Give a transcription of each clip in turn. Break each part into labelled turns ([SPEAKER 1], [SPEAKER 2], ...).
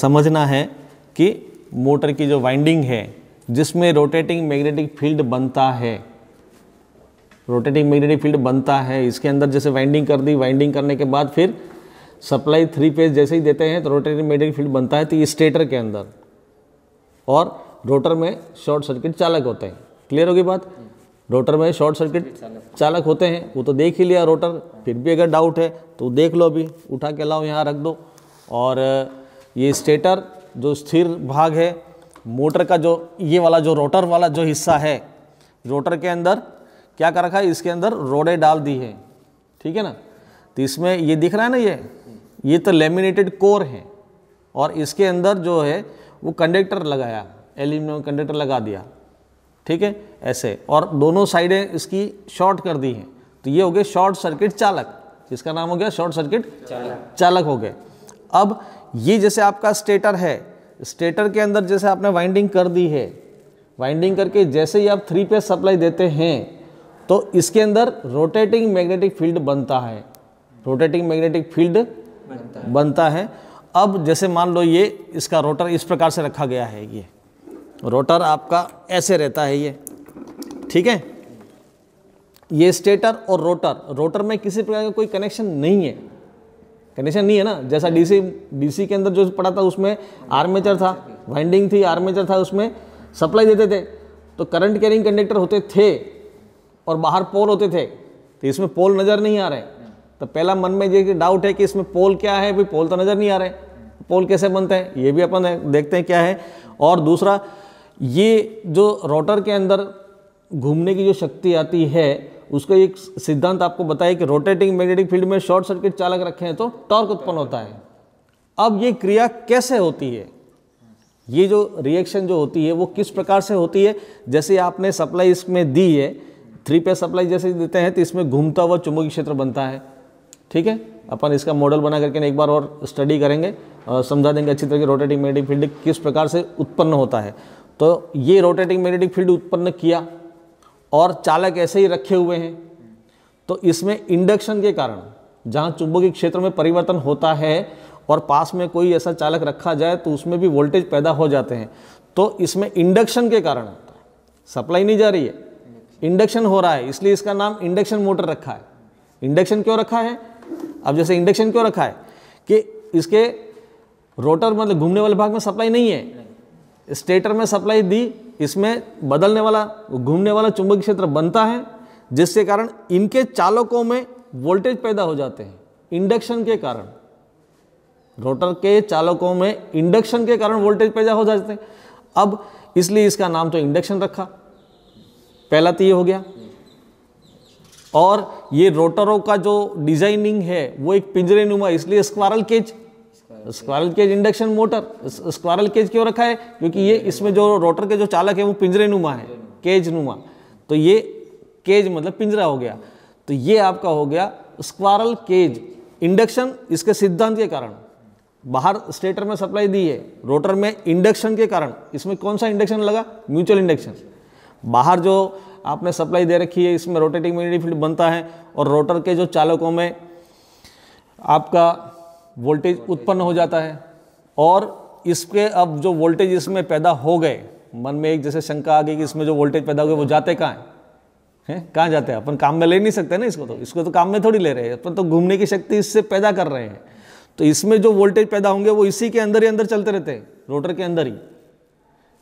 [SPEAKER 1] समझना है कि मोटर की जो वाइंडिंग है जिसमें रोटेटिंग मैग्नेटिक फील्ड बनता है रोटेटिंग मैग्नेटिक फील्ड बनता है इसके अंदर जैसे वाइंडिंग कर दी वाइंडिंग करने के बाद फिर सप्लाई थ्री फेज जैसे ही देते हैं तो रोटेटिंग मैग्नेटिक फील्ड बनता है तो स्टेटर के अंदर और रोटर में शॉर्ट सर्किट चालक होते हैं क्लियर होगी बात रोटर में शॉर्ट सर्किट चालक होते हैं वो तो देख ही लिया रोटर फिर भी अगर डाउट है तो देख लो अभी उठा के लाओ यहाँ रख दो और ये स्टेटर जो स्थिर भाग है मोटर का जो ये वाला जो रोटर वाला जो हिस्सा है रोटर के अंदर क्या कर रखा है इसके अंदर रोडे डाल दी है ठीक है ना तो इसमें ये दिख रहा है ना ये ये तो लेमिनेटेड कोर है और इसके अंदर जो है वो कंडक्टर लगाया एल्यूमिनियम कंडक्टर लगा दिया ठीक है ऐसे और दोनों साइडें इसकी शॉर्ट कर दी हैं तो ये हो गए शॉर्ट सर्किट चालक इसका नाम हो गया शॉर्ट सर्किट चालक चालक हो गए अब ये जैसे आपका स्टेटर है स्टेटर के अंदर जैसे आपने वाइंडिंग कर दी है वाइंडिंग करके जैसे ही आप थ्री पे सप्लाई देते हैं तो इसके अंदर रोटेटिंग मैग्नेटिक फील्ड बनता है रोटेटिंग मैग्नेटिक फील्ड बनता है, अब जैसे मान लो ये इसका रोटर इस प्रकार से रखा गया है ये रोटर आपका ऐसे रहता है ये ठीक है ये स्टेटर और रोटर रोटर में किसी प्रकार का कोई कनेक्शन नहीं है कंडीशन नहीं है ना जैसा डीसी डीसी के अंदर जो पड़ा था उसमें आर्मेचर था वाइंडिंग थी आर्मेचर था उसमें सप्लाई देते थे तो करंट कैरिंग कंडक्टर होते थे और बाहर पोल होते थे तो इसमें पोल नज़र नहीं आ रहे तो पहला मन में ये डाउट है कि इसमें पोल क्या है भाई पोल तो नज़र नहीं आ रहे पोल कैसे बनते हैं ये भी अपन देखते हैं क्या है और दूसरा ये जो रोटर के अंदर घूमने की जो शक्ति आती है उसको एक सिद्धांत आपको बताया कि रोटेटिंग मैग्नेटिक फील्ड में शॉर्ट सर्किट चालक रखे हैं तो टॉर्क उत्पन्न होता है अब ये क्रिया कैसे होती है ये जो रिएक्शन जो होती है वो किस प्रकार से होती है जैसे आपने सप्लाई इसमें दी है थ्री पे सप्लाई जैसे देते हैं तो इसमें घूमता हुआ चुंबकीय क्षेत्र बनता है ठीक है अपन इसका मॉडल बना करके एक बार और स्टडी करेंगे और समझा देंगे अच्छी तरह की रोटेटिंग मैग्नेटिक फील्ड किस प्रकार से उत्पन्न होता है तो ये रोटेटिंग मैग्नेटिक फील्ड उत्पन्न किया और चालक ऐसे ही रखे हुए हैं तो इसमें इंडक्शन के कारण जहाँ चुंबकीय क्षेत्र में परिवर्तन होता है और पास में कोई ऐसा चालक रखा जाए तो उसमें भी वोल्टेज पैदा हो जाते हैं तो इसमें इंडक्शन के कारण होता है सप्लाई नहीं जा रही है इंडक्शन हो रहा है इसलिए इसका नाम इंडक्शन मोटर रखा है इंडक्शन क्यों रखा है अब जैसे इंडक्शन क्यों रखा है कि इसके रोटर मतलब घूमने वाले भाग में सप्लाई नहीं है स्टेटर में सप्लाई दी इसमें बदलने वाला घूमने वाला चुंबकीय क्षेत्र बनता है जिसके कारण इनके चालकों में वोल्टेज पैदा हो जाते हैं इंडक्शन के कारण रोटर के चालकों में इंडक्शन के कारण वोल्टेज पैदा हो जाते हैं अब इसलिए इसका नाम तो इंडक्शन रखा पहला तो ये हो गया और ये रोटरों का जो डिजाइनिंग है वो एक पिंजरे नुमा इसलिए squirrel cage squirrel cage induction motor squirrel cage क्यों रखा है क्योंकि ये इसमें जो रोटर के जो चालक है वो पिंजरे नुमा है केज नुमा तो ये केज मतलब पिंजरा हो गया तो ये आपका हो गया स्क्वारल केज इंडक्शन इसके सिद्धांत के कारण बाहर स्टेटर में सप्लाई दी है रोटर में इंडक्शन के कारण इसमें कौन सा इंडक्शन लगा म्यूचुअल इंडक्शन बाहर जो आपने सप्लाई दे रखी है इसमें रोटेटिंग मैग्नेटिक फील्ड बनता है और रोटर के जो चालकों में आपका वोल्टेज उत्पन्न हो जाता है और इसके अब जो वोल्टेज इसमें पैदा हो गए मन में एक जैसे शंका आ गई कि इसमें जो वोल्टेज पैदा हो गए वो जाते कहाँ हैं हैं कहाँ जाते हैं अपन काम में ले नहीं सकते ना इसको तो इसको तो काम में थोड़ी ले रहे हैं अपन तो घूमने की शक्ति इससे पैदा कर रहे हैं तो इसमें जो वोल्टेज पैदा होंगे वो इसी के अंदर ही अंदर चलते रहते हैं रोटर के अंदर ही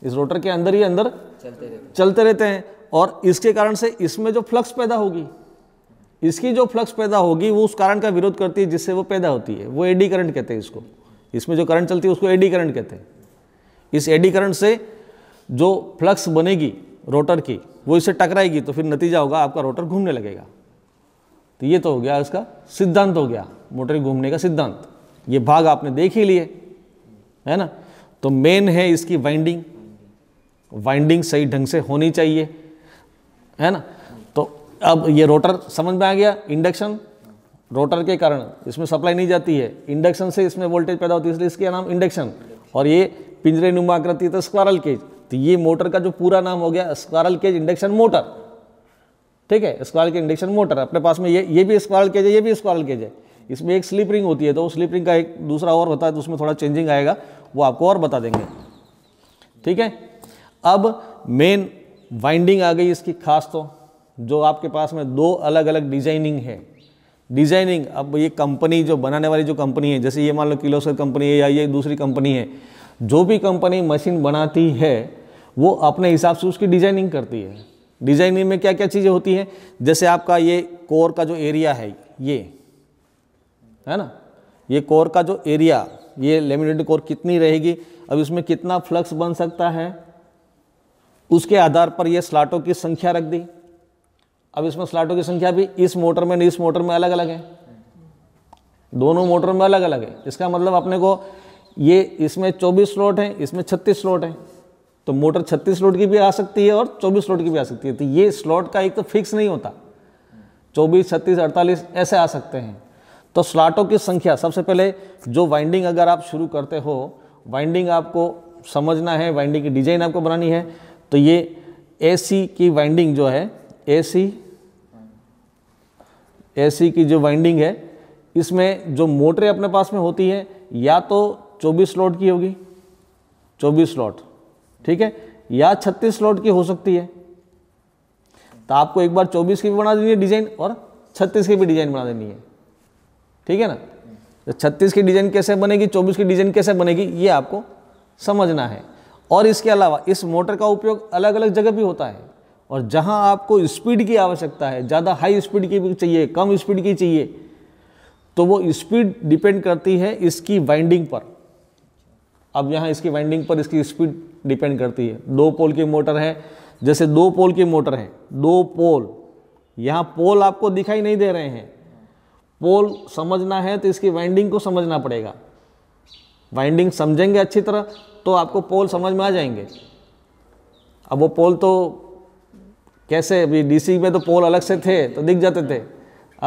[SPEAKER 1] इस रोटर के अंदर ही अंदर चलते रहते चलते रहते हैं और इसके कारण से इसमें जो फ्लक्स पैदा होगी इसकी जो फ्लक्स पैदा होगी वो उस कारण का विरोध करती है जिससे वो पैदा होती है वो एडी करंट कहते हैं इसको इसमें जो करंट चलती है उसको एडी करंट कहते हैं इस एडी करंट से जो फ्लक्स बनेगी रोटर की वो इसे टकराएगी तो फिर नतीजा होगा आपका रोटर घूमने लगेगा तो ये तो हो गया इसका सिद्धांत हो गया मोटर घूमने का सिद्धांत ये भाग आपने देख ही लिए है ना तो मेन है इसकी वाइंडिंग वाइंडिंग सही ढंग से होनी चाहिए है ना अब ये रोटर समझ में आ गया इंडक्शन रोटर के कारण इसमें सप्लाई नहीं जाती है इंडक्शन से इसमें वोल्टेज पैदा होती है इसलिए इसका नाम इंडक्शन और ये पिंजरे नुमा है तो स्क्वारल केज तो ये मोटर का जो पूरा नाम हो गया स्क्वारल केज इंडक्शन मोटर ठीक है स्क्वारल केज इंडक्शन मोटर अपने पास में ये ये भी स्क्वारल केज है ये भी स्क्वारल केज है इसमें एक स्लिप रिंग होती है तो स्लिप रिंग का एक दूसरा और होता है तो उसमें थोड़ा चेंजिंग आएगा वो आपको और बता देंगे ठीक है अब मेन वाइंडिंग आ गई इसकी खास तो जो आपके पास में दो अलग अलग डिजाइनिंग है डिजाइनिंग अब ये कंपनी जो बनाने वाली जो कंपनी है जैसे ये मान लो किलोसर कंपनी है या ये दूसरी कंपनी है जो भी कंपनी मशीन बनाती है वो अपने हिसाब से उसकी डिजाइनिंग करती है डिजाइनिंग में क्या क्या चीज़ें होती हैं जैसे आपका ये कोर का जो एरिया है ये है ना ये कोर का जो एरिया ये लेमिनेटेड कोर कितनी रहेगी अब इसमें कितना फ्लक्स बन सकता है उसके आधार पर ये स्लाटों की संख्या रख दी अब इसमें स्लाटों की संख्या भी इस मोटर में इस मोटर में अलग अलग है दोनों मोटर में अलग अलग है इसका मतलब अपने को ये इसमें 24 स्लॉट हैं इसमें 36 स्लॉट हैं तो मोटर 36 स्लॉट की भी आ सकती है और 24 स्लॉट की भी आ सकती है तो ये स्लॉट का एक तो फिक्स नहीं होता 24, 36, 48 ऐसे आ सकते हैं तो स्लाटों की संख्या सबसे पहले जो वाइंडिंग अगर आप शुरू करते हो वाइंडिंग आपको समझना है वाइंडिंग की डिजाइन आपको बनानी है तो ये ए की वाइंडिंग जो है ए एसी की जो वाइंडिंग है इसमें जो मोटरें अपने पास में होती है या तो 24 स्लॉट की होगी 24 स्लॉट ठीक है या 36 स्लॉट की हो सकती है तो आपको एक बार 24 की भी बना देनी है डिज़ाइन और 36 की भी डिज़ाइन बना देनी है ठीक है ना तो 36 की डिज़ाइन कैसे बनेगी 24 की डिज़ाइन कैसे बनेगी ये आपको समझना है और इसके अलावा इस मोटर का उपयोग अलग अलग जगह भी होता है और जहाँ आपको स्पीड की आवश्यकता है ज़्यादा हाई स्पीड की भी चाहिए कम स्पीड की चाहिए तो वो स्पीड डिपेंड करती है इसकी वाइंडिंग पर अब यहाँ इसकी वाइंडिंग पर इसकी स्पीड डिपेंड करती है दो पोल की मोटर है जैसे दो पोल की मोटर है दो पोल यहाँ पोल आपको दिखाई नहीं दे रहे हैं पोल समझना है तो इसकी वाइंडिंग को समझना पड़ेगा वाइंडिंग समझेंगे अच्छी तरह तो आपको पोल समझ में आ जाएंगे अब वो पोल तो कैसे अभी डीसी में तो पोल अलग से थे तो दिख जाते थे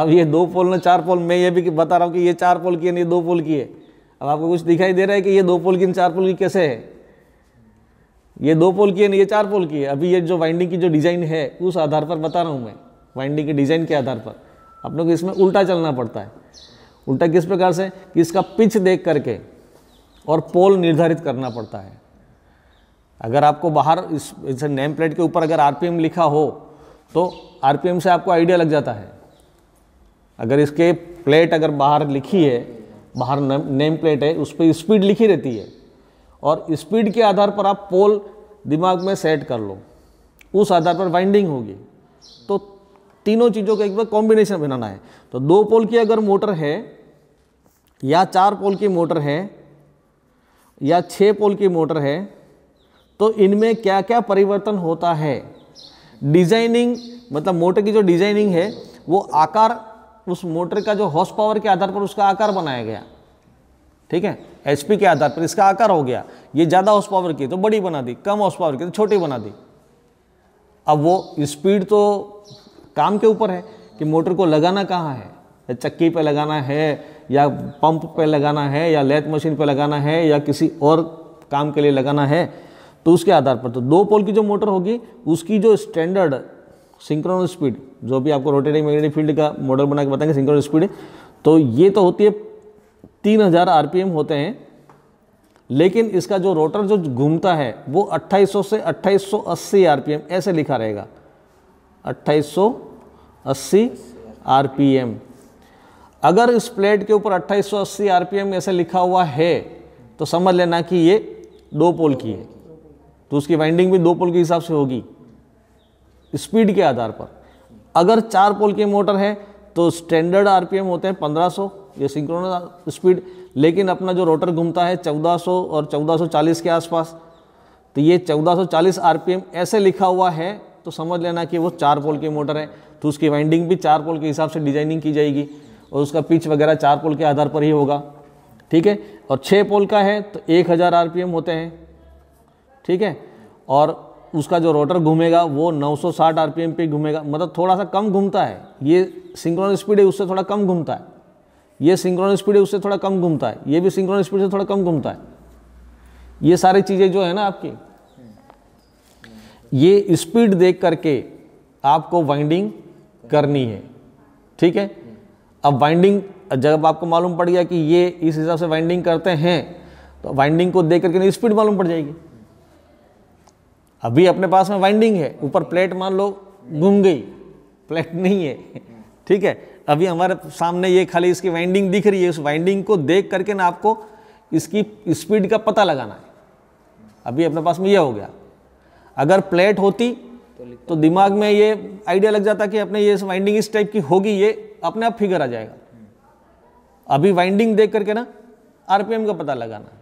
[SPEAKER 1] अब ये दो पोल ने चार पोल मैं ये भी बता रहा हूँ कि ये चार पोल किए नहीं दो पोल किए अब आपको कुछ दिखाई दे रहा है कि ये दो पोल की चार पोल की कैसे है ये दो पोल किए नहीं ये चार पोल किए अभी ये जो वाइंडिंग की जो डिज़ाइन है उस आधार पर बता रहा हूँ मैं वाइंडिंग के डिज़ाइन के आधार पर आप लोग इसमें उल्टा चलना पड़ता है उल्टा किस प्रकार से कि इसका पिच देख करके और पोल निर्धारित करना पड़ता है अगर आपको बाहर इस, नेम प्लेट के ऊपर अगर आरपीएम लिखा हो तो आरपीएम से आपको आइडिया लग जाता है अगर इसके प्लेट अगर बाहर लिखी है बाहर नेम प्लेट है उस पर स्पीड लिखी रहती है और स्पीड के आधार पर आप पोल दिमाग में सेट कर लो उस आधार पर वाइंडिंग होगी तो तीनों चीज़ों का एक बार कॉम्बिनेशन बनाना है तो दो पोल की अगर मोटर है या चार पोल की मोटर है या छः पोल की मोटर है तो इनमें क्या क्या परिवर्तन होता है डिजाइनिंग मतलब मोटर की जो डिजाइनिंग है वो आकार उस मोटर का जो हॉर्स पावर के आधार पर उसका आकार बनाया गया ठीक है एचपी के आधार पर इसका आकार हो गया ये ज़्यादा हॉर्स पावर की तो बड़ी बना दी कम हॉर्स पावर की तो छोटी बना दी अब वो स्पीड तो काम के ऊपर है कि मोटर को लगाना कहाँ है चक्की पे लगाना है या पंप पे लगाना है या लेथ मशीन पे लगाना है या किसी और काम के लिए लगाना है तो उसके आधार पर तो दो पोल की जो मोटर होगी उसकी जो स्टैंडर्ड सिंक्रोनस स्पीड जो भी आपको रोटेटिंग मैग्नेटिक फील्ड का मॉडल बना के बताएंगे सिंक्रोनस स्पीड तो ये तो होती है तीन हज़ार आर होते हैं लेकिन इसका जो रोटर जो घूमता है वो 2800 से 2880 आरपीएम ऐसे लिखा रहेगा 2880 आरपीएम अगर इस प्लेट के ऊपर 2880 आरपीएम ऐसे लिखा हुआ है तो समझ लेना कि ये दो पोल की है तो उसकी वाइंडिंग भी दो पोल के हिसाब से होगी स्पीड के आधार पर अगर चार पोल की मोटर है तो स्टैंडर्ड आरपीएम होते हैं 1500 ये सिंक्रोन स्पीड लेकिन अपना जो रोटर घूमता है 1400 और 1440 के आसपास तो ये 1440 आरपीएम ऐसे लिखा हुआ है तो समझ लेना कि वो चार पोल की मोटर है तो उसकी वाइंडिंग भी चार पोल के हिसाब से डिजाइनिंग की जाएगी और उसका पिच वगैरह चार पोल के आधार पर ही होगा ठीक है और छः पोल का है तो एक हज़ार होते हैं ठीक है और उसका जो रोटर घूमेगा वो 960 आरपीएम पे घूमेगा मतलब थोड़ा सा कम घूमता है ये सिंक्रोन स्पीड है उससे थोड़ा कम घूमता है ये सिंक्रोन स्पीड है उससे थोड़ा कम घूमता है ये भी सिंक्रोन स्पीड से थोड़ा कम घूमता है ये सारी चीज़ें जो है ना आपकी ये स्पीड देख करके आपको वाइंडिंग करनी है ठीक है अब वाइंडिंग जब आपको मालूम पड़ गया कि ये इस हिसाब से वाइंडिंग करते हैं तो वाइंडिंग को देख करके स्पीड मालूम पड़ जाएगी अभी अपने पास में वाइंडिंग है ऊपर प्लेट मान लो घूम गई प्लेट नहीं है ठीक है अभी हमारे सामने ये खाली इसकी वाइंडिंग दिख रही है उस वाइंडिंग को देख करके ना आपको इसकी स्पीड का पता लगाना है अभी अपने पास में यह हो गया अगर प्लेट होती तो दिमाग में ये आइडिया लग जाता कि अपने ये वाइंडिंग इस टाइप की होगी ये अपने आप फिगर आ जाएगा अभी वाइंडिंग देख करके ना आरपीएम का पता लगाना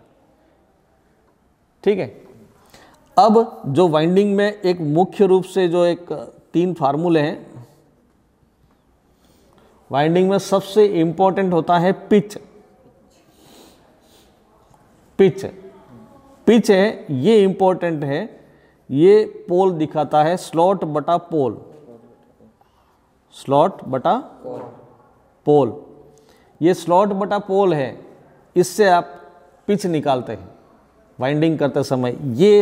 [SPEAKER 1] ठीक है अब जो वाइंडिंग में एक मुख्य रूप से जो एक तीन फार्मूले हैं वाइंडिंग में सबसे इंपॉर्टेंट होता है पिच पिच पिच है ये इंपॉर्टेंट है ये पोल दिखाता है स्लॉट बटा पोल स्लॉट बटा पोल ये स्लॉट बटा पोल है इससे आप पिच निकालते हैं वाइंडिंग करते समय ये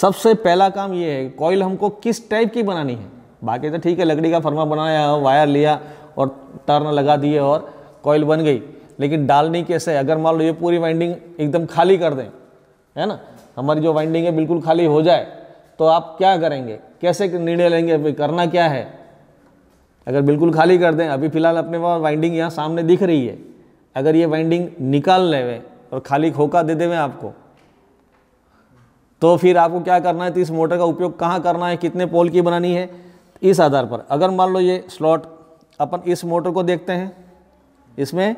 [SPEAKER 1] सबसे पहला काम ये है कॉयल हमको किस टाइप की बनानी है बाकी तो ठीक है लकड़ी का फर्मा बनाया वायर लिया और टर्न लगा दिए और कॉयल बन गई लेकिन डालनी कैसे अगर मान लो ये पूरी वाइंडिंग एकदम खाली कर दें है ना हमारी जो वाइंडिंग है बिल्कुल खाली हो जाए तो आप क्या करेंगे कैसे निर्णय लेंगे अभी करना क्या है अगर बिल्कुल खाली कर दें अभी फ़िलहाल अपने पास वाइंडिंग यहाँ सामने दिख रही है अगर ये वाइंडिंग निकाल लेवें और खाली खोखा दे देवें आपको तो फिर आपको क्या करना है तो इस मोटर का उपयोग कहाँ करना है कितने पोल की बनानी है इस आधार पर अगर मान लो ये स्लॉट अपन इस मोटर को देखते हैं इसमें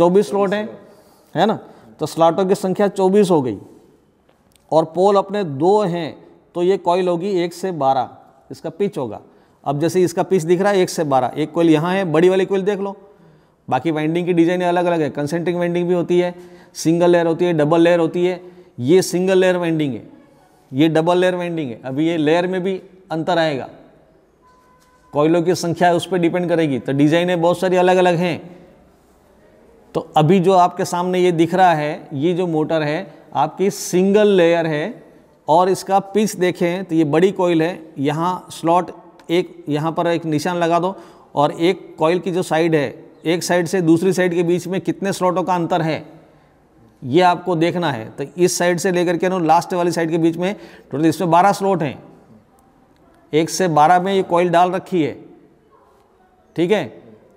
[SPEAKER 1] 24 स्लॉट हैं है ना तो स्लॉटों की संख्या 24 हो गई और पोल अपने दो हैं तो ये कॉइल होगी एक से बारह इसका पिच होगा अब जैसे इसका पिच दिख रहा है एक से बारह एक कोयल यहाँ है बड़ी वाली कोयल देख लो बाकी वाइंडिंग की डिजाइन अलग अलग है कंसेंट्रिक वाइंडिंग भी होती है सिंगल लेयर होती है डबल लेयर होती है ये सिंगल लेयर वाइंडिंग है ये डबल लेयर वाइंडिंग है अभी ये लेयर में भी अंतर आएगा कोयलों की संख्या उस पर डिपेंड करेगी तो डिज़ाइनें बहुत सारी अलग अलग हैं तो अभी जो आपके सामने ये दिख रहा है ये जो मोटर है आपकी सिंगल लेयर है और इसका पिच देखें तो ये बड़ी कॉयल है यहाँ स्लॉट एक यहाँ पर एक निशान लगा दो और एक कोयल की जो साइड है एक साइड से दूसरी साइड के बीच में कितने स्लॉटों का अंतर है ये आपको देखना है तो इस साइड से लेकर के ना लास्ट वाली साइड के बीच में टोटल इसमें बारह स्लॉट हैं एक से बारह में ये कॉइल डाल रखी है ठीक है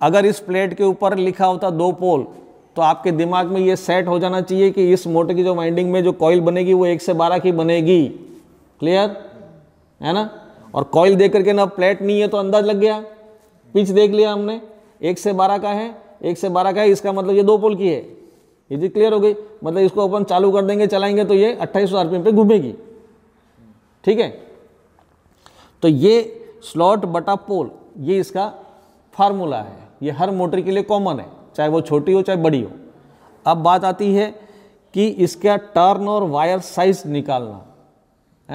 [SPEAKER 1] अगर इस प्लेट के ऊपर लिखा होता दो पोल तो आपके दिमाग में ये सेट हो जाना चाहिए कि इस मोटर की जो वाइंडिंग में जो कॉइल बनेगी वो एक से बारह की बनेगी क्लियर है ना और कॉइल देख करके ना प्लेट नहीं है तो अंदाज लग गया पिच देख लिया हमने एक से बारह का है एक से बारह का है इसका मतलब ये दो पोल की है चीज क्लियर हो गई मतलब इसको अपन चालू कर देंगे चलाएंगे तो ये अट्ठाईस आरपीएम पे घूमेगी ठीक है तो ये स्लॉट बटा पोल ये इसका फार्मूला है ये हर मोटर के लिए कॉमन है चाहे वो छोटी हो चाहे बड़ी हो अब बात आती है कि इसका टर्न और वायर साइज निकालना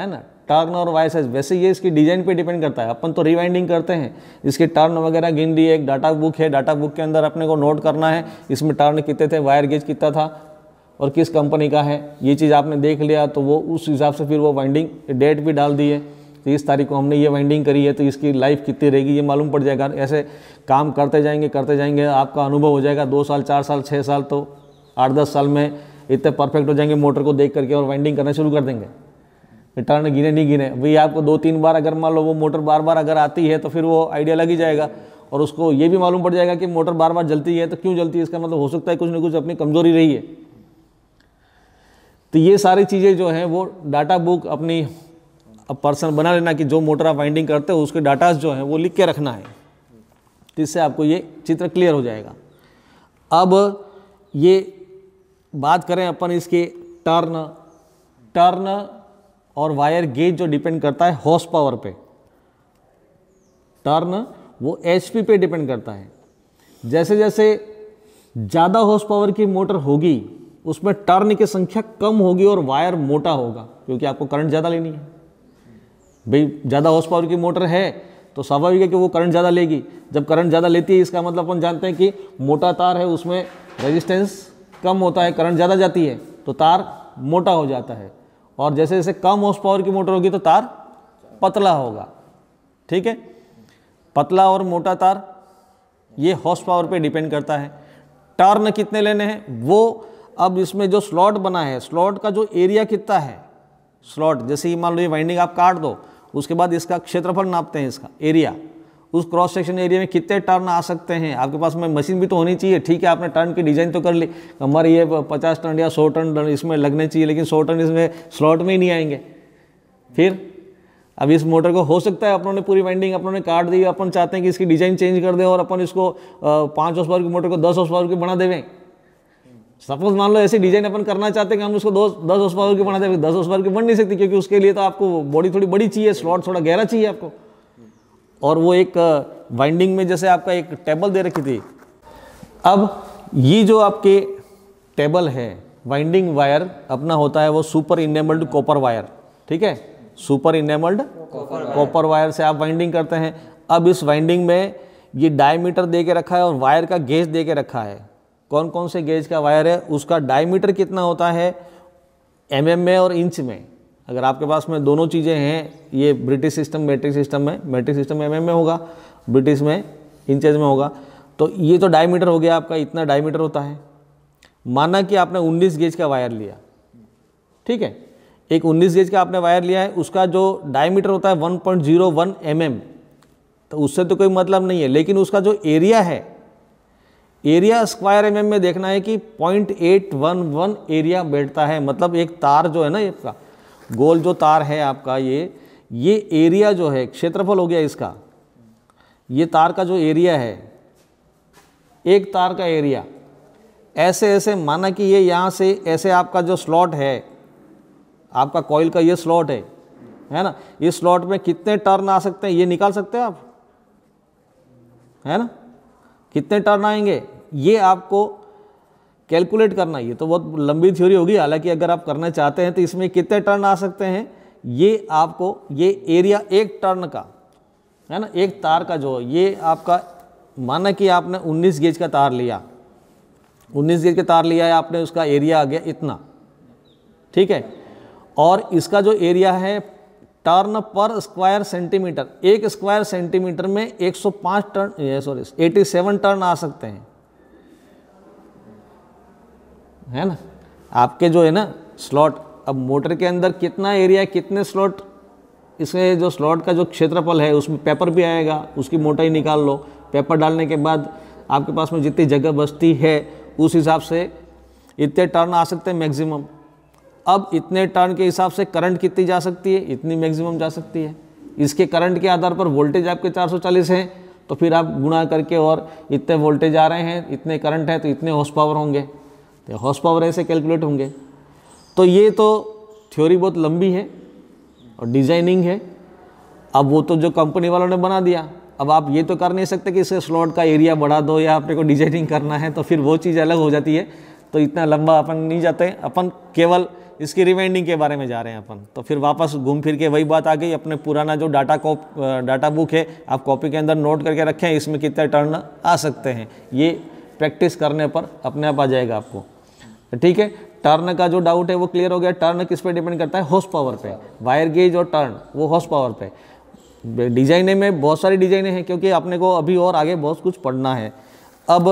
[SPEAKER 1] है ना टर्न और वाई साइज वैसे ये इसकी डिजाइन पे डिपेंड करता है अपन तो रिवाइंडिंग करते हैं इसके टर्न वगैरह गिन दी एक डाटा बुक है डाटा बुक के अंदर अपने को नोट करना है इसमें टर्न कितने थे वायर गेज कितना था और किस कंपनी का है ये चीज़ आपने देख लिया तो वो उस हिसाब से फिर वो वाइंडिंग डेट भी डाल दी है तो इस तारीख को हमने ये वाइंडिंग करी है तो इसकी लाइफ कितनी रहेगी ये मालूम पड़ जाएगा ऐसे काम करते जाएंगे करते जाएंगे आपका अनुभव हो जाएगा दो साल चार साल छः साल तो आठ दस साल में इतने परफेक्ट हो जाएंगे मोटर को देख करके और वाइंडिंग करना शुरू कर देंगे रिटर्न गिने नहीं गिने भाई आपको दो तीन बार अगर मान लो वो मोटर बार बार अगर आती है तो फिर वो आइडिया लग ही जाएगा और उसको ये भी मालूम पड़ जाएगा कि मोटर बार बार जलती है तो क्यों जलती है इसका मतलब हो सकता है कुछ ना कुछ अपनी कमज़ोरी रही है तो ये सारी चीज़ें जो हैं वो डाटा बुक अपनी पर्सन बना लेना कि जो मोटर आप वाइंडिंग करते हो उसके डाटाज जो हैं वो लिख के रखना है तो इससे आपको ये चित्र क्लियर हो जाएगा अब ये बात करें अपन इसके टर्न टर्न और वायर गेज जो डिपेंड करता है हॉर्स पावर पे टर्न वो एच पे डिपेंड करता है जैसे जैसे ज़्यादा हॉर्स पावर की मोटर होगी उसमें टर्न की संख्या कम होगी और वायर मोटा होगा क्योंकि आपको करंट ज़्यादा लेनी है भाई ज़्यादा हॉर्स पावर की मोटर है तो स्वाभाविक है कि वो करंट ज़्यादा लेगी जब करंट ज़्यादा लेती है इसका मतलब अपन जानते हैं कि मोटा तार है उसमें रेजिस्टेंस कम होता है करंट ज़्यादा जाती है तो तार मोटा हो जाता है और जैसे जैसे कम हॉर्स पावर की मोटर होगी तो तार पतला होगा ठीक है पतला और मोटा तार ये हॉर्स पावर पे डिपेंड करता है टर्न कितने लेने हैं वो अब इसमें जो स्लॉट बना है स्लॉट का जो एरिया कितना है स्लॉट जैसे ही मान लो ये वाइंडिंग आप काट दो उसके बाद इसका क्षेत्रफल नापते हैं इसका एरिया उस क्रॉस सेक्शन एरिया में कितने टर्न आ सकते हैं आपके पास में मशीन भी तो होनी चाहिए ठीक है आपने टर्न की डिज़ाइन तो कर ली हमारे ये पचास टन या सौ टन इसमें लगने चाहिए लेकिन सौ टन इसमें स्लॉट में ही नहीं आएंगे फिर अब इस मोटर को हो सकता है अपनों ने पूरी वाइंडिंग अपनों ने काट दी अपन चाहते हैं कि इसकी डिज़ाइन चेंज कर दें और अपन इसको पाँच हॉस की मोटर को दस हॉस की बना देवें सपोज मान लो ऐसी डिजाइन अपन करना चाहते हैं कि हम उसको दो दस हॉस पावर की बना दें दस हॉस की बन नहीं सकती क्योंकि उसके लिए तो आपको बॉडी थोड़ी बड़ी चाहिए स्लॉट थोड़ा गहरा चाहिए आपको और वो एक वाइंडिंग में जैसे आपका एक टेबल दे रखी थी अब ये जो आपके टेबल है वाइंडिंग वायर अपना होता है वो सुपर इनेबल्ड कॉपर वायर ठीक है सुपर इनेबल्ड कॉपर वायर से आप वाइंडिंग करते हैं अब इस वाइंडिंग में ये डायमीटर दे के रखा है और वायर का गेज दे के रखा है कौन कौन से गेज का वायर है उसका डायमीटर कितना होता है एम mm में और इंच में अगर आपके पास में दोनों चीज़ें हैं ये ब्रिटिश सिस्टम मेट्रिक सिस्टम में मेट्रिक सिस्टम एम में होगा ब्रिटिश में इंचेज में होगा तो ये तो डायमीटर हो गया आपका इतना डायमीटर होता है माना कि आपने 19 गेज का वायर लिया ठीक है एक 19 गेज का आपने वायर लिया है उसका जो डायमीटर होता है 1.01 पॉइंट mm, तो उससे तो कोई मतलब नहीं है लेकिन उसका जो एरिया है एरिया स्क्वायर एम mm में देखना है कि 0.811 एरिया बैठता है मतलब एक तार जो है ना ये गोल जो तार है आपका ये ये एरिया जो है क्षेत्रफल हो गया इसका ये तार का जो एरिया है एक तार का एरिया ऐसे ऐसे माना कि ये यहाँ से ऐसे आपका जो स्लॉट है आपका कॉयल का ये स्लॉट है है ना इस स्लॉट में कितने टर्न आ सकते हैं ये निकाल सकते हो आप है ना कितने टर्न आएंगे ये आपको कैलकुलेट करना ये तो बहुत लंबी थ्योरी होगी हालांकि अगर आप करना चाहते हैं तो इसमें कितने टर्न आ सकते हैं ये आपको ये एरिया एक टर्न का है ना एक तार का जो ये आपका माना कि आपने 19 गेज का तार लिया 19 गेज का तार लिया है आपने उसका एरिया आ गया इतना ठीक है और इसका जो एरिया है टर्न पर स्क्वायर सेंटीमीटर एक स्क्वायर सेंटीमीटर में 105 टर्न सॉरी 87 टर्न आ सकते हैं है ना आपके जो है ना स्लॉट अब मोटर के अंदर कितना एरिया कितने स्लॉट इसे जो स्लॉट का जो क्षेत्रफल है उसमें पेपर भी आएगा उसकी मोटाई निकाल लो पेपर डालने के बाद आपके पास में जितनी जगह बचती है उस हिसाब से इतने टर्न आ सकते हैं मैक्सिमम अब इतने टर्न के हिसाब से करंट कितनी जा सकती है इतनी मैक्सिमम जा सकती है इसके करंट के आधार पर वोल्टेज आपके 440 हैं तो फिर आप गुणा करके और इतने वोल्टेज आ रहे हैं इतने करंट हैं तो इतने हॉर्स पावर होंगे तो हॉर्स पावर ऐसे कैलकुलेट होंगे तो ये तो थ्योरी बहुत लंबी है और डिजाइनिंग है अब वो तो जो कंपनी वालों ने बना दिया अब आप ये तो कर नहीं सकते कि इसे स्लॉट का एरिया बढ़ा दो या आपने को डिजाइनिंग करना है तो फिर वो चीज़ अलग हो जाती है तो इतना लंबा अपन नहीं जाते अपन केवल इसकी रिमाइंडिंग के बारे में जा रहे हैं अपन तो फिर वापस घूम फिर के वही बात आ गई अपने पुराना जो डाटा कॉप डाटा बुक है आप कॉपी के अंदर नोट करके रखें इसमें कितने टर्न आ सकते हैं ये प्रैक्टिस करने पर अपने आप आ जाएगा आपको ठीक है टर्न का जो डाउट है वो क्लियर हो गया टर्न किस पे डिपेंड करता है हॉर्स पावर पे वायर गेज और टर्न वो हॉर्स पावर पे डिजाइने में बहुत सारी डिजाइने हैं क्योंकि अपने को अभी और आगे बहुत कुछ पढ़ना है अब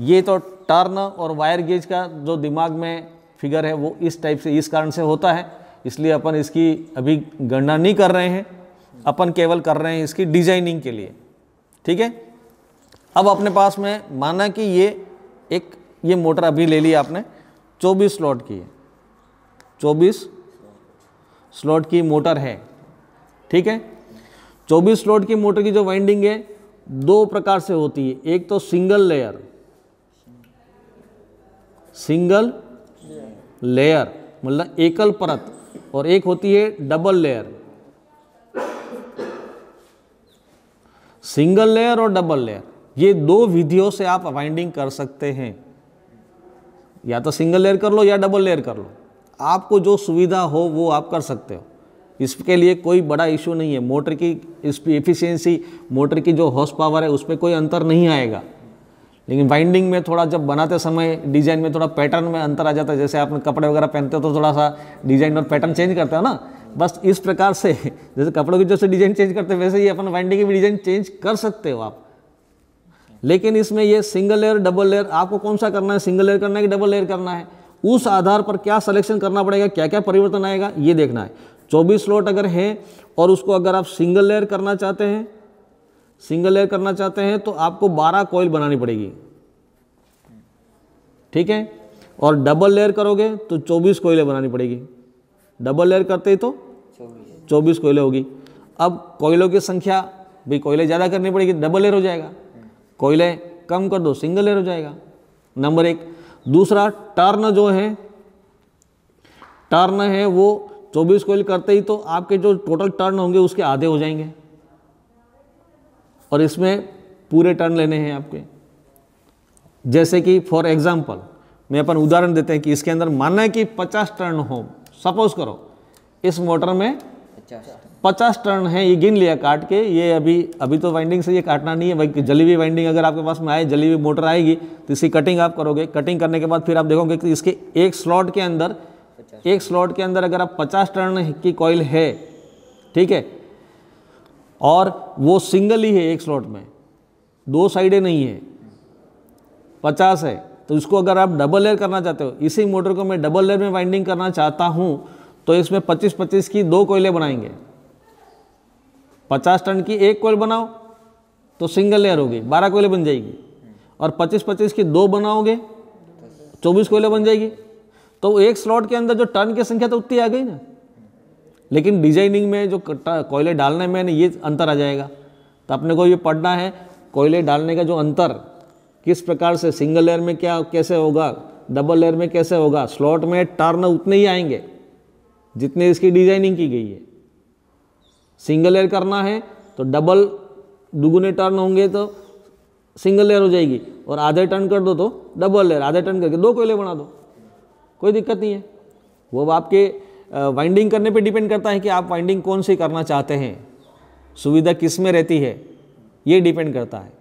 [SPEAKER 1] ये तो टर्न और वायर गेज का जो दिमाग में फिगर है वो इस टाइप से इस कारण से होता है इसलिए अपन इसकी अभी गणना नहीं कर रहे हैं अपन केवल कर रहे हैं इसकी डिजाइनिंग के लिए ठीक है अब अपने पास में माना कि ये एक ये मोटर अभी ले लिया आपने 24 स्लॉट की है 24 स्लॉट की मोटर है ठीक है 24 स्लॉट की मोटर की जो वाइंडिंग है दो प्रकार से होती है एक तो सिंगल लेयर सिंगल लेयर मतलब एकल परत और एक होती है डबल लेयर सिंगल लेयर और डबल लेयर ये दो विधियों से आप वाइंडिंग कर सकते हैं या तो सिंगल लेयर कर लो या डबल लेयर कर लो आपको जो सुविधा हो वो आप कर सकते हो इसके लिए कोई बड़ा इशू नहीं है मोटर की इस एफिशिएंसी मोटर की जो हॉर्स पावर है उसमें कोई अंतर नहीं आएगा लेकिन वाइंडिंग में थोड़ा जब बनाते समय डिजाइन में थोड़ा पैटर्न में अंतर आ जाता है जैसे आपने कपड़े वगैरह पहनते हो तो थोड़ा सा डिजाइन और पैटर्न चेंज करते हो ना बस इस प्रकार से जैसे कपड़ों की जैसे डिजाइन चेंज करते हैं वैसे ही अपन वाइंडिंग की भी डिजाइन चेंज कर सकते हो आप लेकिन इसमें ये सिंगल लेयर डबल लेयर आपको कौन सा करना है सिंगल लेयर करना है कि डबल लेयर करना है उस आधार पर क्या सिलेक्शन करना पड़ेगा क्या क्या परिवर्तन आएगा ये देखना है चौबीस लोट अगर है और उसको अगर आप सिंगल लेयर करना चाहते हैं सिंगल लेयर करना चाहते हैं तो आपको 12 कॉइल बनानी पड़ेगी ठीक है और डबल लेयर करोगे तो 24 कोयले बनानी पड़ेगी डबल लेयर करते ही तो 24 कोयले होगी अब कोयलों की संख्या भाई कोयले ज़्यादा करनी पड़ेगी डबल लेयर हो जाएगा कोयले कम कर दो सिंगल एयर हो जाएगा नंबर एक दूसरा टर्न जो है टर्न है वो 24 कोयल करते ही तो आपके जो टोटल टर्न होंगे उसके आधे हो जाएंगे और इसमें पूरे टर्न लेने हैं आपके जैसे कि फॉर एग्जाम्पल मैं अपन उदाहरण देते हैं कि इसके अंदर माना कि 50 टर्न हो सपोज करो इस मोटर में पचास टर्न है ये गिन लिया काट के ये अभी अभी तो वाइंडिंग से ये काटना नहीं है भाई जली हुई वाइंडिंग अगर आपके पास में आए जली हुई मोटर आएगी तो इसकी कटिंग आप करोगे कटिंग करने के बाद फिर आप देखोगे कि इसके एक स्लॉट के अंदर एक स्लॉट के अंदर अगर आप पचास टर्न की कॉयल है ठीक है और वो सिंगल ही है एक स्लॉट में दो साइडें नहीं है पचास है तो इसको अगर आप डबल लेयर करना चाहते हो इसी मोटर को मैं डबल लेयर में वाइंडिंग करना चाहता हूँ तो इसमें पच्चीस पच्चीस की दो कोयले बनाएंगे पचास टन की एक कोयल बनाओ तो सिंगल लेयर होगी बारह कोयले बन जाएगी और पच्चीस पच्चीस की दो बनाओगे चौबीस कोयले बन जाएगी तो एक स्लॉट के अंदर जो टन की संख्या तो उतनी आ गई ना लेकिन डिजाइनिंग में जो कोयले डालने में ये अंतर आ जाएगा तो अपने को ये पढ़ना है कोयले डालने का जो अंतर किस प्रकार से सिंगल लेयर में क्या कैसे होगा डबल लेयर में कैसे होगा स्लॉट में टर्न उतने ही आएंगे जितने इसकी डिजाइनिंग की गई है सिंगल एयर करना है तो डबल दुगुने टर्न होंगे तो सिंगल लेयर हो जाएगी और आधे टर्न कर दो तो डबल लेयर आधे टर्न करके दो कोयले बना दो कोई दिक्कत नहीं है वो आपके वाइंडिंग करने पे डिपेंड करता है कि आप वाइंडिंग कौन सी करना चाहते हैं सुविधा किस में रहती है ये डिपेंड करता है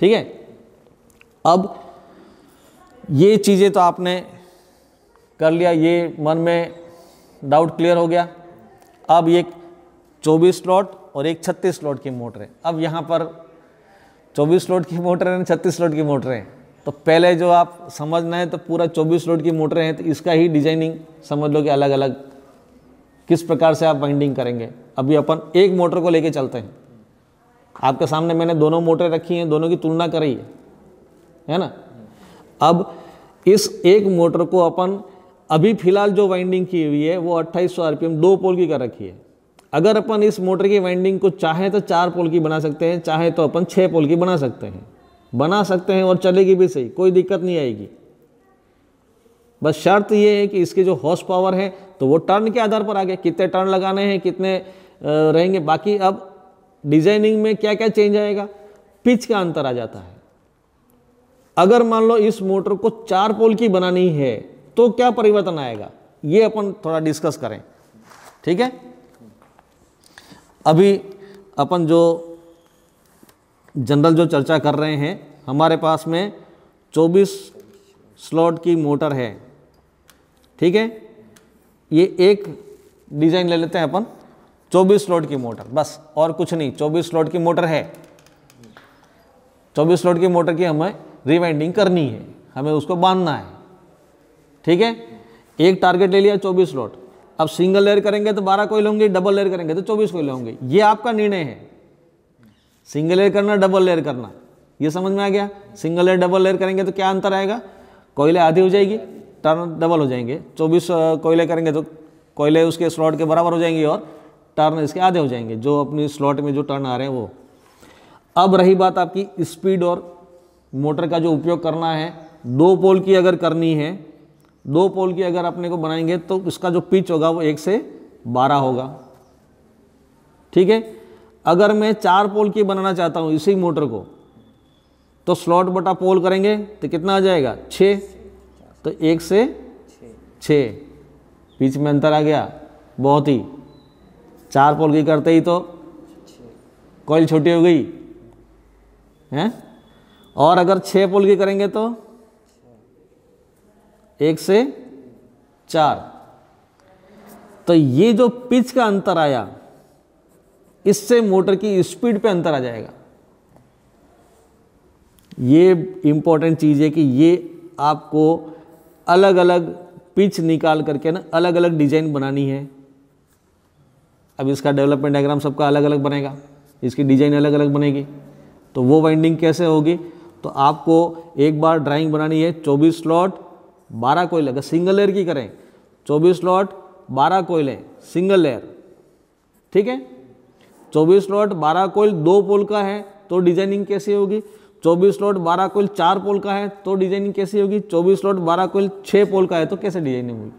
[SPEAKER 1] ठीक है अब ये चीज़ें तो आपने कर लिया ये मन में डाउट क्लियर हो गया अब ये 24 स्लॉट और एक 36 स्लॉट की मोटर है अब यहाँ पर 24 स्लॉट की मोटर है छत्तीस स्लॉट की मोटर है तो पहले जो आप समझना है तो पूरा 24 स्लॉट की मोटर है तो इसका ही डिजाइनिंग समझ लो कि अलग अलग किस प्रकार से आप वाइंडिंग करेंगे अभी अपन एक मोटर को लेके चलते हैं आपके सामने मैंने दोनों मोटरें रखी हैं दोनों की तुलना करी है है ना अब इस एक मोटर को अपन अभी फिलहाल जो वाइंडिंग की हुई है वो 2800 आरपीएम दो पोल की कर रखी है अगर अपन इस मोटर की वाइंडिंग को चाहे तो चार पोल की बना सकते हैं चाहे तो अपन छः पोल की बना सकते हैं बना सकते हैं और चलेगी भी सही कोई दिक्कत नहीं आएगी बस शर्त ये है कि इसके जो हॉर्स पावर है तो वो टर्न के आधार पर आगे कितने टर्न लगाने हैं कितने रहेंगे बाकी अब डिजाइनिंग में क्या क्या चेंज आएगा पिच का अंतर आ जाता है अगर मान लो इस मोटर को चार पोल की बनानी है तो क्या परिवर्तन आएगा ये अपन थोड़ा डिस्कस करें ठीक है अभी अपन जो जनरल जो चर्चा कर रहे हैं हमारे पास में 24 स्लॉट की मोटर है ठीक है ये एक डिज़ाइन ले लेते हैं अपन 24 स्लॉट की मोटर बस और कुछ नहीं 24 स्लॉट की मोटर है 24 स्लॉट की मोटर की हमें रिवाइंडिंग करनी है हमें उसको बांधना है ठीक है एक टारगेट ले लिया 24 स्लॉट अब सिंगल लेयर करेंगे तो बारह कोयल होंगे डबल लेयर करेंगे तो चौबीस कोयल होंगे ये आपका निर्णय है सिंगल लेयर करना डबल लेयर करना ये समझ में आ गया सिंगल लेयर डबल लेयर करेंगे तो क्या अंतर आएगा कोयले आधी हो जाएगी टर्न डबल हो जाएंगे चौबीस कोयले करेंगे तो कोयले उसके स्लॉट के बराबर हो जाएंगे और टर्न इसके आधे हो जाएंगे जो अपनी स्लॉट में जो टर्न आ रहे हैं वो अब रही बात आपकी स्पीड और मोटर का जो उपयोग करना है दो पोल की अगर करनी है दो पोल की अगर अपने को बनाएंगे तो उसका जो पिच होगा वो एक से बारह होगा ठीक है अगर मैं चार पोल की बनाना चाहता हूँ इसी मोटर को तो स्लॉट बटा पोल करेंगे तो कितना आ जाएगा छ तो एक से छ बीच में अंतर आ गया बहुत ही चार पोल की करते ही तो कॉइल छोटी हो गई हैं और अगर छः पोल की करेंगे तो एक से चार तो ये जो पिच का अंतर आया इससे मोटर की स्पीड पे अंतर आ जाएगा ये इंपॉर्टेंट चीज़ है कि ये आपको अलग अलग पिच निकाल करके ना अलग अलग डिजाइन बनानी है अब इसका डेवलपमेंट डायग्राम सबका अलग अलग बनेगा इसकी डिजाइन अलग अलग बनेगी तो वो वाइंडिंग कैसे होगी तो आपको एक बार ड्राइंग बनानी है 24 स्लॉट बारह कोयले अगर सिंगल लेयर की करें चौबीस लॉट बारह कोयले सिंगल लेयर ठीक है चौबीस लॉट बारह कोयल दो पोल का है तो डिजाइनिंग कैसी होगी चौबीस लॉट बारह कोयल चार पोल का है तो डिजाइनिंग कैसी होगी चौबीस लॉट बारह कोयल छः पोल का है तो कैसे डिजाइनिंग होगी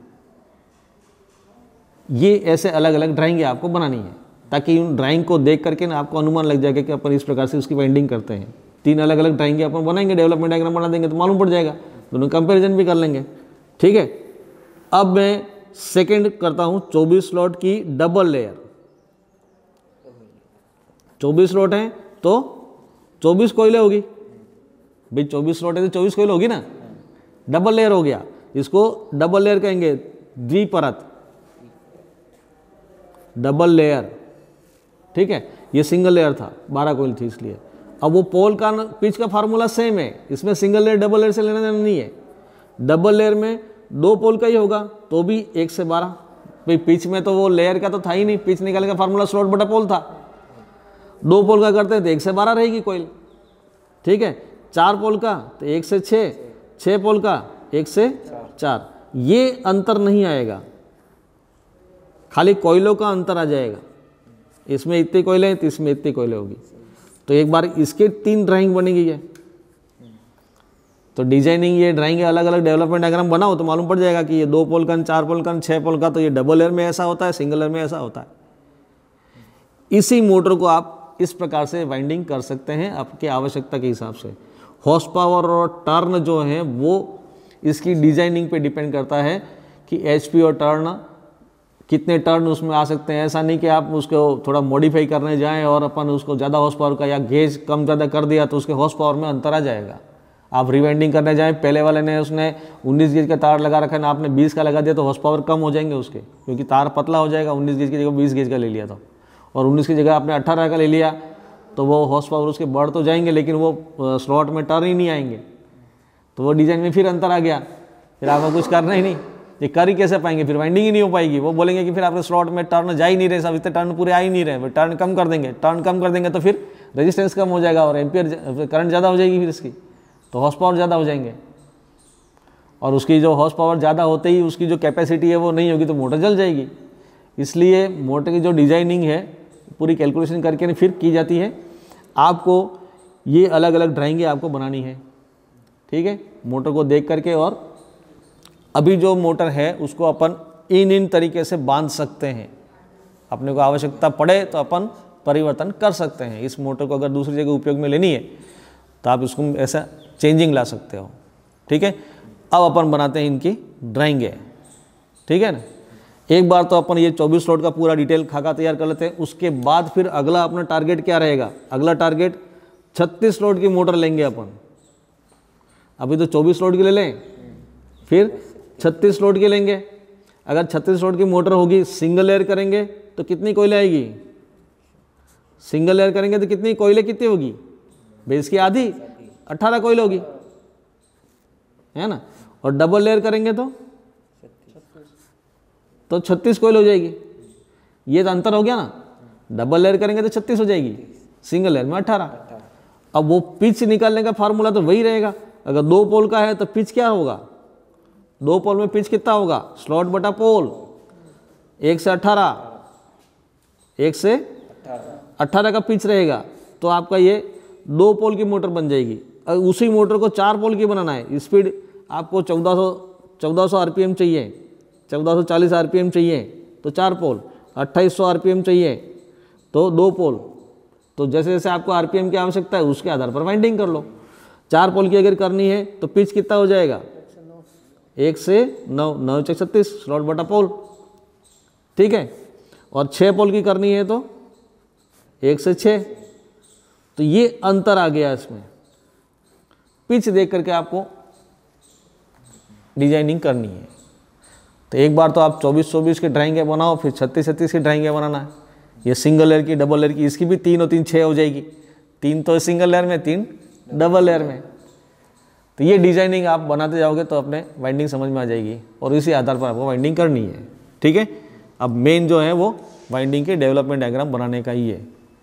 [SPEAKER 1] ये ऐसे अलग अलग ड्राइंग आपको बनानी है ताकि उन ड्राइंग को देख करके ना आपको अनुमान लग जाएगा कि अपन इस प्रकार से उसकी बाइंडिंग करते हैं तीन अलग अलग ड्राइंग अपन बनाएंगे डेवलपमेंट डायग्राम बना देंगे तो मालूम पड़ जाएगा दोनों कंपैरिजन भी कर लेंगे ठीक है अब मैं सेकंड करता हूं 24 स्लॉट की डबल लेयर 24 स्लॉट हैं तो 24 कोयले होगी भाई 24 स्लॉट है तो 24 कोयले होगी ना डबल लेयर हो गया इसको डबल लेयर कहेंगे द्विपरत डबल लेयर ठीक है ये सिंगल लेयर था बारह कोयल थी इसलिए अब वो पोल का पिच का फार्मूला सेम है इसमें सिंगल लेयर डबल लेयर से लेना देना नहीं है डबल लेयर में दो पोल का ही होगा तो भी एक से बारह भाई पिच में तो वो लेयर का तो था ही नहीं पिच निकालने का फार्मूला स्लॉट बटा पोल था दो पोल का करते हैं तो एक से बारह रहेगी कोयल ठीक है चार पोल का तो एक से छः छः पोल का एक से चार, ये अंतर नहीं आएगा खाली कोयलों का अंतर आ जाएगा इसमें इतनी हैं तो इसमें इतनी कोयले होगी तो एक बार इसके तीन ड्राइंग बनेगी तो ये तो डिजाइनिंग ये ड्राइंग अलग अलग डेवलपमेंट डायग्राम बनाओ तो मालूम पड़ जाएगा कि ये दो पोल कन चार पोल कन छः पोल का तो ये डबल एयर में ऐसा होता है सिंगल एयर में ऐसा होता है इसी मोटर को आप इस प्रकार से वाइंडिंग कर सकते हैं आपकी आवश्यकता के हिसाब से हॉर्स पावर और टर्न जो है वो इसकी डिजाइनिंग पे डिपेंड करता है कि एचपी और टर्न कितने टर्न उसमें आ सकते हैं ऐसा नहीं कि आप उसको थोड़ा मॉडिफाई करने जाएं और अपन उसको ज़्यादा हॉर्स पावर का या गेज कम ज़्यादा कर दिया तो उसके हॉर्स पावर में अंतर आ जाएगा आप रिवाइंडिंग करने जाएं पहले वाले ने उसने 19 गेज का तार लगा रखा है ना आपने 20 का लगा दिया तो हॉर्स पावर कम हो जाएंगे उसके क्योंकि तार पतला हो जाएगा उन्नीस गेज की जगह बीस गेज का ले लिया था और उन्नीस की जगह आपने अट्ठारह का ले लिया तो वो हॉर्स पावर उसके बढ़ तो जाएंगे लेकिन वो स्लॉट में टर्न ही नहीं आएंगे तो वो डिज़ाइन में फिर अंतर आ गया
[SPEAKER 2] फिर आपको कुछ करना ही नहीं
[SPEAKER 1] ये कर ही कैसे पाएंगे फिर वाइंडिंग ही नहीं हो पाएगी वो बोलेंगे कि फिर आपके स्लॉट में टर्न जा ही नहीं रहे सब इतने टर्न पूरे आ ही नहीं रहे टर्न कम कर देंगे टर्न कम कर देंगे तो फिर रेजिस्टेंस कम हो जाएगा और एम्पियर करंट ज़्यादा हो जाएगी फिर इसकी तो हॉर्स पावर ज़्यादा हो जाएंगे और उसकी जो हॉर्स पावर ज़्यादा होते ही उसकी जो कैपेसिटी है वो नहीं होगी तो मोटर जल जाएगी इसलिए मोटर की जो डिज़ाइनिंग है पूरी कैलकुलेशन करके फिर की जाती है आपको ये अलग अलग ड्राइंगें आपको बनानी है ठीक है मोटर को देख करके और अभी जो मोटर है उसको अपन इन इन तरीके से बांध सकते हैं अपने को आवश्यकता पड़े तो अपन परिवर्तन कर सकते हैं इस मोटर को अगर दूसरी जगह उपयोग में लेनी है तो आप इसको ऐसा चेंजिंग ला सकते हो ठीक है अब अपन बनाते हैं इनकी ड्राइंगे ठीक है ना एक बार तो अपन ये 24 स्लॉट का पूरा डिटेल खाका तैयार कर लेते हैं उसके बाद फिर अगला अपना टारगेट क्या रहेगा अगला टारगेट 36 लोड की मोटर लेंगे अपन अभी तो 24 लोड की ले लें फिर छत्तीस लोड के लेंगे अगर छत्तीस लोड की मोटर होगी सिंगल एयर करेंगे तो कितनी कोयले आएगी सिंगल एयर करेंगे तो कितनी कोयले कितनी होगी बेस की आधी अट्ठारह कोयले होगी है ना और डबल लेयर करेंगे तो तो छत्तीस कोयल हो जाएगी ये तो अंतर हो गया ना डबल लेयर करेंगे तो छत्तीस हो जाएगी सिंगल लेयर में अट्ठारह अब वो पिच निकालने का फार्मूला तो वही रहेगा अगर दो पोल का है तो पिच क्या होगा दो पोल में पिच कितना होगा स्लॉट बटा पोल एक से अट्ठारह एक से अट्ठारह का पिच रहेगा तो आपका ये दो पोल की मोटर बन जाएगी अगर उसी मोटर को चार पोल की बनाना है स्पीड आपको 1400 1400 आरपीएम चाहिए 1440 आरपीएम चाहिए तो चार पोल 2800 आरपीएम चाहिए तो दो पोल तो जैसे जैसे आपको आरपीएम की आवश्यकता है उसके आधार पर वाइंडिंग कर लो चार पोल की अगर करनी है तो पिच कितना हो जाएगा एक से नौ नौ चौक छत्तीस स्लॉट बटा पोल ठीक है और छः पोल की करनी है तो एक से छ तो ये अंतर आ गया इसमें पिच देख करके आपको डिजाइनिंग करनी है तो एक बार तो आप 24-24 की ड्राइंगें बनाओ फिर 36-36 की ड्राइंगें बनाना है ये सिंगल लेयर की डबल लेयर की इसकी भी तीन और तीन छः हो जाएगी तीन तो सिंगल लेयर में तीन डबल लेयर में तो ये डिजाइनिंग आप बनाते जाओगे तो अपने वाइंडिंग समझ में आ जाएगी और इसी आधार पर आपको वाइंडिंग करनी है ठीक है अब मेन जो है वो वाइंडिंग के डेवलपमेंट डायग्राम बनाने का ही है